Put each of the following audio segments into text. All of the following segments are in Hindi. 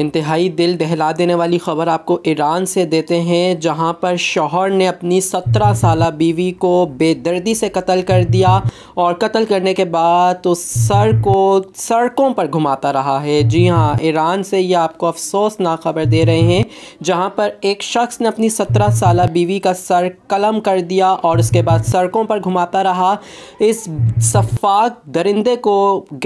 इंतहाई दिल दहला देने वाली ख़बर आपको ईरान से देते हैं जहां पर शोहर ने अपनी सत्रह साल बीवी को बेदर्दी से कत्ल कर दिया और कत्ल करने के बाद उस तो सर को सड़कों पर घुमाता रहा है जी हां ईरान से ये आपको अफसोसनाक खबर दे रहे हैं जहां पर एक शख्स ने अपनी सत्रह साल बीवी का सर कलम कर दिया और उसके बाद सड़कों पर घुमाता रहा इस शफाक दरिंदे को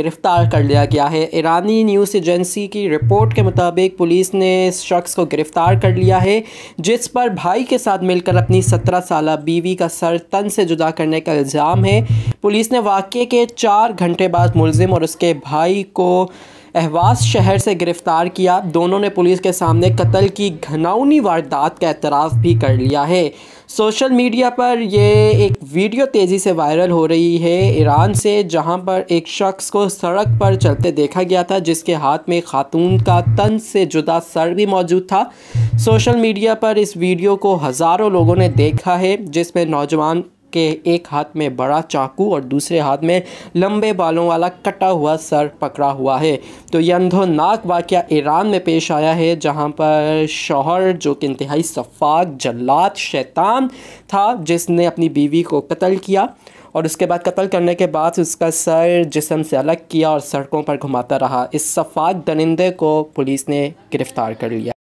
गिरफ़्तार कर लिया गया है ईरानी न्यूज़ एजेंसी की रिपोर्ट के मुताबिक मुताबिक पुलिस ने इस शख्स को गिरफ्तार कर लिया है जिस पर भाई के साथ मिलकर अपनी सत्रह साल बीवी का सर तन से जुदा करने का इल्ज़ाम है पुलिस ने वाक़े के चार घंटे बाद मुलजिम और उसके भाई को अहवास शहर से गिरफ्तार किया दोनों ने पुलिस के सामने कत्ल की घनौनी वारदात का एतराफ़ भी कर लिया है सोशल मीडिया पर यह एक वीडियो तेज़ी से वायरल हो रही है ईरान से जहां पर एक शख्स को सड़क पर चलते देखा गया था जिसके हाथ में खातून का तन से जुदा सर भी मौजूद था सोशल मीडिया पर इस वीडियो को हज़ारों लोगों ने देखा है जिसमें नौजवान के एक हाथ में बड़ा चाकू और दूसरे हाथ में लंबे बालों वाला कटा हुआ सर पकड़ा हुआ है तो यह अंधोनाक वाक़ ईरान में पेश आया है जहाँ पर शौहर जो कि इंतहाई शफाक जल्लाद शैतान था जिसने अपनी बीवी को कत्ल किया और उसके बाद कत्ल करने के बाद उसका सर जिसम से अलग किया और सड़कों पर घुमाता रहा इस शफाक दरिंदे को पुलिस ने गिरफ़्तार कर लिया